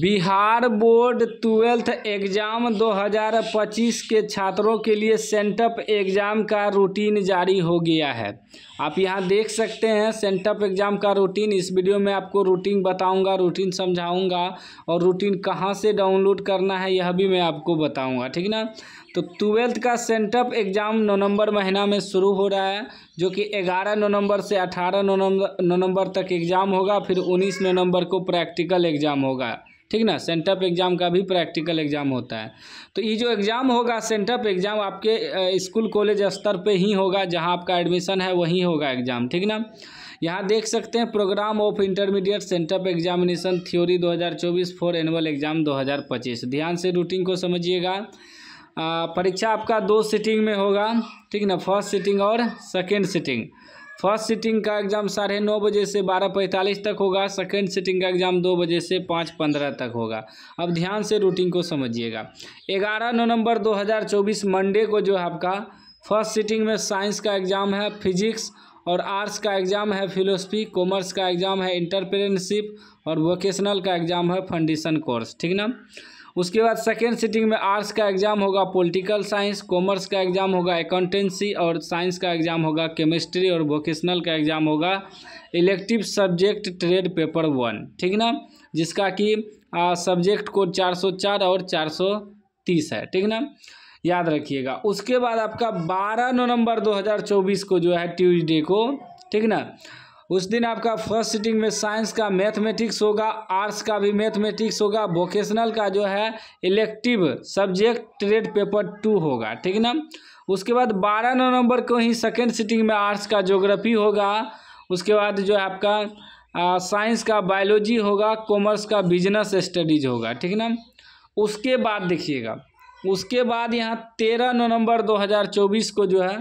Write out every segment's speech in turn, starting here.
Bihar board twelfth exam 2025 के छात्रों के लिए सेंटअप एग्ज़ाम का रूटीन जारी हो गया है आप यहां देख सकते हैं सेंटअप एग्ज़ाम का रूटीन इस वीडियो में आपको रूटीन बताऊंगा रूटीन समझाऊंगा और रूटीन कहां से डाउनलोड करना है यह भी मैं आपको बताऊंगा ठीक ना तो ट्वेल्थ का सेंटअप एग्ज़ाम नवंबर महीना में शुरू हो रहा है जो कि 11 नवंबर से 18 नवंबर नवंबर तक एग्ज़ाम होगा फिर 19 नवंबर को प्रैक्टिकल एग्ज़ाम होगा ठीक ना सेंटअप एग्ज़ाम का भी प्रैक्टिकल एग्ज़ाम होता है तो ये जो एग्ज़ाम होगा सेंटअप एग्ज़ाम आपके स्कूल कॉलेज स्तर पर ही होगा जहाँ आपका एडमिशन है वहीं होगा एग्ज़ाम ठीक ना यहाँ देख सकते हैं programme of intermediate sent up examination theory 2024 for annual exam 2025 ध्यान से रूटीन को समझिएगा परीक्षा आपका दो सीटिंग में होगा ठीक ना फर्स्ट सीटिंग और सेकेंड सीटिंग फर्स्ट सीटिंग का एग्ज़ाम साढ़े नौ बजे से बारह पैंतालीस तक होगा सेकेंड सीटिंग का एग्ज़ाम दो बजे से पाँच पंद्रह तक होगा अब ध्यान से रूटीन को समझिएगा ग्यारह नवंबर दो हज़ार चौबीस मंडे को जो है आपका फर्स्ट सीटिंग में साइंस का एग्ज़ाम है फिजिक्स और आर्ट्स का एग्ज़ाम है फिलोसफी कॉमर्स का एग्ज़ाम है इंटरप्रेनशिप और वोकेशनल का एग्ज़ाम है फाउंडेशन कोर्स ठीक ना उसके बाद सेकेंड सीटिंग में आर्ट्स का एग्ज़ाम होगा पॉलिटिकल साइंस कॉमर्स का एग्ज़ाम होगा अकाउंटेंसी और साइंस का एग्ज़ाम होगा केमिस्ट्री और वोकेशनल का एग्ज़ाम होगा elective subject trade paper one ठीक ना जिसका कि सब्जेक्ट कोड 404 और 430 है ठीक ना याद रखिएगा उसके बाद आपका 12 नवंबर 2024 को जो है ट्यूजडे को ठीक ना उस दिन आपका फर्स्ट सीटिंग में साइंस का मैथमेटिक्स होगा आर्ट्स का भी मैथमेटिक्स होगा वोकेशनल का जो है elective subject trade paper two होगा ठीक ना उसके बाद बारह नवंबर को ही सेकेंड सीटिंग में आर्ट्स का जोग्राफी होगा उसके बाद जो है आपका साइंस का बायोलॉजी होगा कॉमर्स का बिजनेस स्टडीज होगा ठीक ना उसके बाद देखिएगा उसके बाद यहाँ तेरह नवंबर 2024 को जो है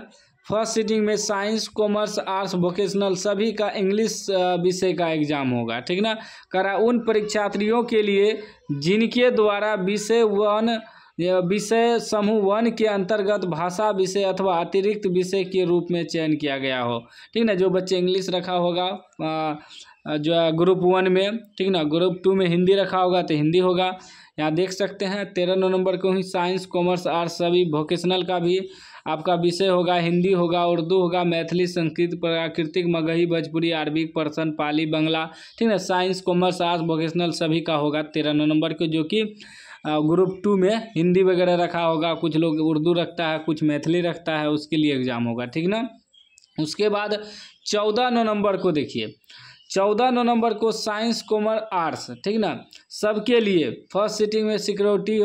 फर्स्ट सीटिंग में साइंस कॉमर्स आर्ट्स वोकेशनल सभी का इंग्लिश विषय का एग्जाम होगा ठीक ना करा उन परीक्षार्थियों के लिए जिनके द्वारा विषय वन विषय समूह वन के अंतर्गत भाषा विषय अथवा अतिरिक्त विषय के रूप में चयन किया गया हो ठीक ना जो बच्चे इंग्लिश रखा होगा जो है ग्रुप वन में ठीक ना ग्रुप टू में हिंदी रखा होगा तो हिंदी होगा यहाँ देख सकते हैं तेरह नवंबर को ही साइंस कॉमर्स आर्ट्स सभी वोकेशनल का भी आपका विषय होगा हिंदी होगा उर्दू होगा मैथिली संस्कृत प्राकृतिक मगही भोजपुरी अरबिक पर्सन पाली बंगला ठीक है साइंस कॉमर्स आर्ट्स वोकेशनल सभी का होगा तेरह नंबर के जो कि ग्रुप टू में हिंदी वगैरह रखा होगा कुछ लोग उर्दू रखता है कुछ मैथिली रखता है उसके लिए एग्ज़ाम होगा ठीक ना उसके बाद चौदह नवंबर को देखिए चौदह नवंबर को साइंस कॉमर्स आर्ट्स ठीक ना सबके लिए फर्स्ट सिटिंग में सिक्योरिटी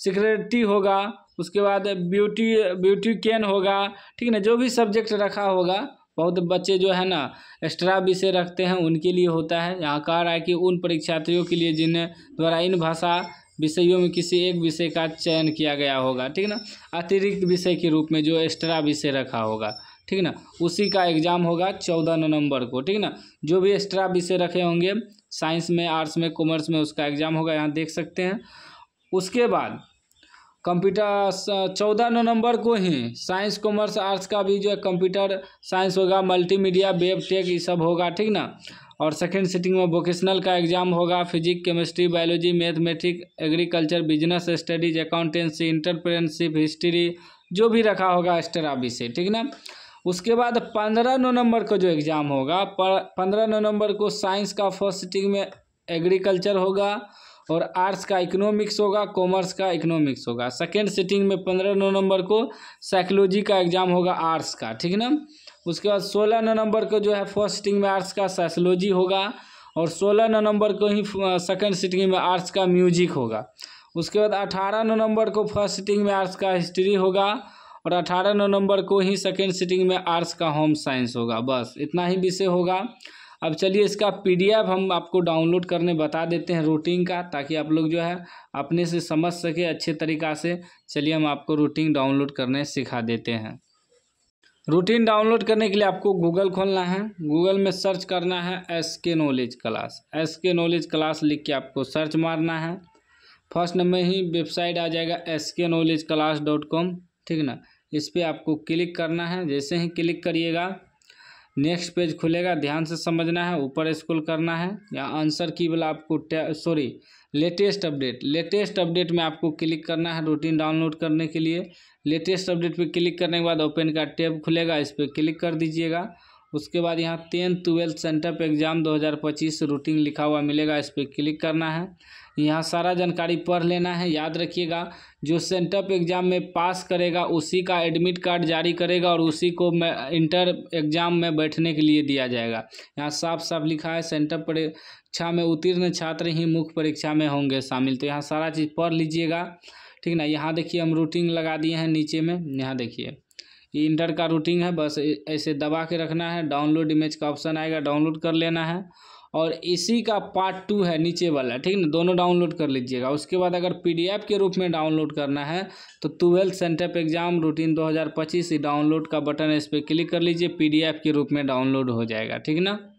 सिक्योरिटी होगा उसके बाद ब्यूटी ब्यूटी कैन होगा ठीक ना जो भी सब्जेक्ट रखा होगा बहुत बच्चे जो है ना एक्स्ट्रा विषय रखते हैं उनके लिए होता है यहाँ कहा रहा है कि उन परीक्षार्थियों के लिए जिन्हें द्वारा इन भाषा विषयों में किसी एक विषय का चयन किया गया होगा ठीक ना अतिरिक्त विषय के रूप में जो एक्स्ट्रा विषय रखा होगा ठीक ना उसी का एग्ज़ाम होगा चौदह नवंबर को ठीक ना जो भी एक्स्ट्रा विषय रखे होंगे साइंस में आर्ट्स में कॉमर्स में उसका एग्ज़ाम होगा यहाँ देख सकते हैं उसके बाद कंप्यूटर चौदह नवंबर को ही साइंस कॉमर्स आर्ट्स का भी जो है कंप्यूटर साइंस होगा मल्टीमीडिया वेब टेक ये सब होगा ठीक ना और सेकेंड सिटिंग में वोकेशनल का एग्जाम होगा physics chemistry biology mathematic agriculture business studies accountancy entrepreneurship history जो भी रखा होगा एक्स्ट्रा से ठीक ना उसके बाद पंद्रह नवंबर को जो एग्ज़ाम होगा पंद्रह नवंबर को साइंस का फर्स्ट सिटिंग में एग्रीकल्चर होगा और आर्ट्स का इकोनॉमिक्स होगा कॉमर्स का इकोनॉमिक्स होगा सेकेंड सेटिंग में पंद्रह नौ नंबर को साइकोलॉजी का एग्जाम होगा आर्ट्स का ठीक है ना उसके बाद सोलह नौ नंबर को जो है फर्स्ट सिटिंग में आर्ट्स का साइकोलॉजी होगा और सोलह नौ नंबर को ही सेकेंड सिटिंग में आर्ट्स का म्यूजिक होगा उसके बाद अठारह नौ नंबर को फर्स्ट सिटिंग में आर्ट्स का हिस्ट्री होगा और अठारह नौ नंबर को ही सेकेंड सिटिंग में आर्ट्स का होम साइंस होगा बस इतना ही विषय होगा अब चलिए इसका पीडीएफ हम आपको डाउनलोड करने बता देते हैं रूटिंग का ताकि आप लोग जो है अपने से समझ सके अच्छे तरीक़ा से चलिए हम आपको रूटिंग डाउनलोड करने सिखा देते हैं रूटीन डाउनलोड करने के लिए आपको गूगल खोलना है गूगल में सर्च करना है S K knowledge class S K knowledge class लिख के आपको सर्च मारना है फर्स्ट नंबर ही वेबसाइट आ जाएगा S K knowledge class dot com ठीक ना इस पर आपको क्लिक करना है जैसे ही क्लिक करिएगा नेक्स्ट पेज खुलेगा ध्यान से समझना है ऊपर स्कूल करना है या आंसर की वाला आपको sorry latest update latest update में आपको क्लिक करना है रूटीन डाउनलोड करने के लिए लेटेस्ट अपडेट पे क्लिक करने के बाद ओपन का टैब खुलेगा इस पर क्लिक कर दीजिएगा उसके बाद यहाँ टेंथ ट्वेल्थ सेंटर पर एग्ज़ाम 2025 रूटीन लिखा हुआ मिलेगा इस पर क्लिक करना है यहाँ सारा जानकारी पढ़ लेना है याद रखिएगा जो सेंटर एग्ज़ाम में पास करेगा उसी का एडमिट कार्ड जारी करेगा और उसी को इंटर एग्ज़ाम में बैठने के लिए दिया जाएगा यहाँ साफ साफ लिखा है सेंटर परीक्षा में उत्तीर्ण छात्र ही मुख्य परीक्षा में होंगे शामिल तो यहाँ सारा चीज़ पढ़ लीजिएगा ठीक ना यहाँ देखिए हम रूटीन लगा दिए हैं नीचे में यहाँ देखिए इंटर का रूटिंग है बस ऐसे दबा के रखना है डाउनलोड इमेज का ऑप्शन आएगा डाउनलोड कर लेना है और इसी का पार्ट टू है नीचे वाला ठीक ना दोनों डाउनलोड कर लीजिएगा उसके बाद अगर पीडीएफ के रूप में डाउनलोड करना है तो twelfth sent up exam routine 2025 download का बटन इस पर क्लिक कर लीजिए पीडीएफ के रूप में डाउनलोड हो जाएगा ठीक ना